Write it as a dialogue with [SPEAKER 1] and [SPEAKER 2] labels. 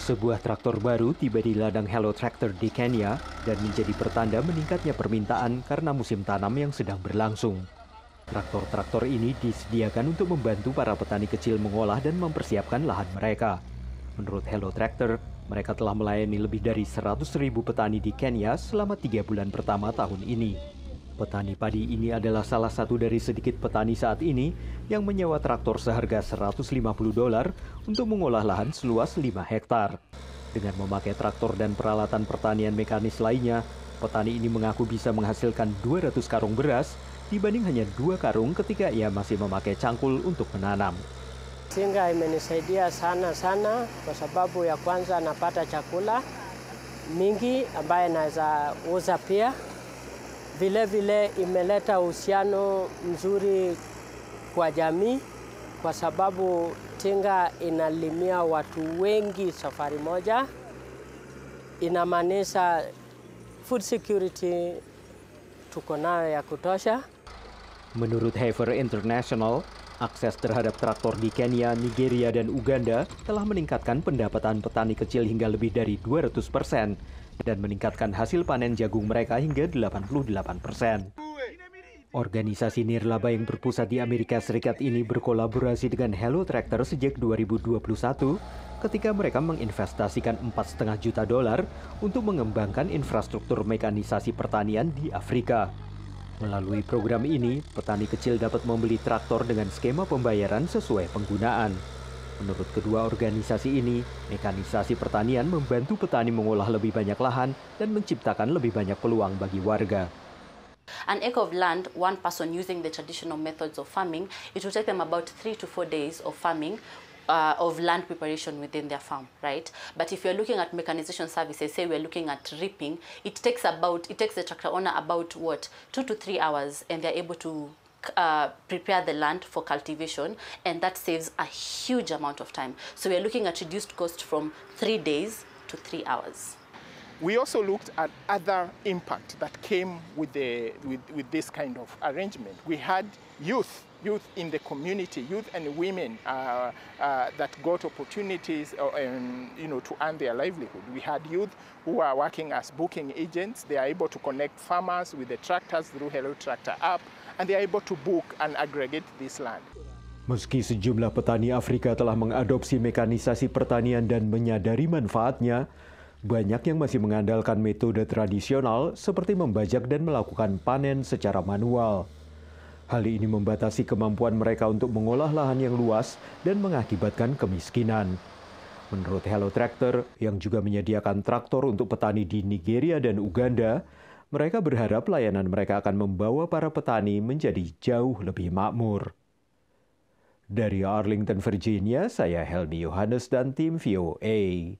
[SPEAKER 1] Sebuah traktor baru tiba di ladang Hello Tractor di Kenya dan menjadi pertanda meningkatnya permintaan karena musim tanam yang sedang berlangsung. Traktor-traktor ini disediakan untuk membantu para petani kecil mengolah dan mempersiapkan lahan mereka. Menurut Hello Tractor, mereka telah melayani lebih dari 100.000 petani di Kenya selama tiga bulan pertama tahun ini. Petani padi ini adalah salah satu dari sedikit petani saat ini yang menyewa traktor seharga 150 dolar untuk mengolah lahan seluas 5 hektar. Dengan memakai traktor dan peralatan pertanian mekanis lainnya, petani ini mengaku bisa menghasilkan 200 karung beras dibanding hanya dua karung ketika ia masih memakai cangkul untuk menanam.
[SPEAKER 2] Sehingga imenisaidia sana sana kwa sababu ya kwanza napata cakula, mingi ambaye naweza uza pia Vile vile imeleta uhusiano mzuri kwa jamii kwa sababu tinga inalimia watu wengi safari moja, inamaanisha food security tuko nayo ya kutosha.
[SPEAKER 1] Menurut Haver International, Akses terhadap traktor di Kenya, Nigeria, dan Uganda telah meningkatkan pendapatan petani kecil hingga lebih dari 200 persen dan meningkatkan hasil panen jagung mereka hingga 88 persen. Organisasi nirlaba yang berpusat di Amerika Serikat ini berkolaborasi dengan Hello Tractor sejak 2021 ketika mereka menginvestasikan 4,5 juta dolar untuk mengembangkan infrastruktur mekanisasi pertanian di Afrika. Melalui program ini, petani kecil dapat membeli traktor dengan skema pembayaran sesuai penggunaan. Menurut kedua organisasi ini, mekanisasi pertanian membantu petani mengolah lebih banyak lahan dan menciptakan lebih banyak peluang bagi warga.
[SPEAKER 3] An acre of land, one person using the traditional methods of farming, it will take them about three to four days of farming uh, of land preparation within their farm, right? But if you're looking at mechanization services, say we're looking at reaping, it takes about, it takes the tractor owner about what, two to three hours, and they're able to uh, prepare the land for cultivation and that saves a huge amount of time. So we're looking at reduced cost from three days to three hours.
[SPEAKER 4] We also looked at other impact that came with, the, with, with this kind of arrangement. We had youth youth in the community, youth and women uh, uh, that got opportunities uh, um, you know, to earn their livelihood. We had youth who are working as booking agents. They are able to connect farmers with the tractors through Hello Tractor app, and they are able to book and aggregate this land.
[SPEAKER 1] Meski sejumlah petani Afrika telah mengadopsi mekanisasi pertanian dan menyadari manfaatnya, banyak yang masih mengandalkan metode tradisional seperti membajak dan melakukan panen secara manual. Hal ini membatasi kemampuan mereka untuk mengolah lahan yang luas dan mengakibatkan kemiskinan. Menurut Hello Tractor, yang juga menyediakan traktor untuk petani di Nigeria dan Uganda, mereka berharap layanan mereka akan membawa para petani menjadi jauh lebih makmur. Dari Arlington, Virginia, saya Helmi Yohanes dan tim VOA.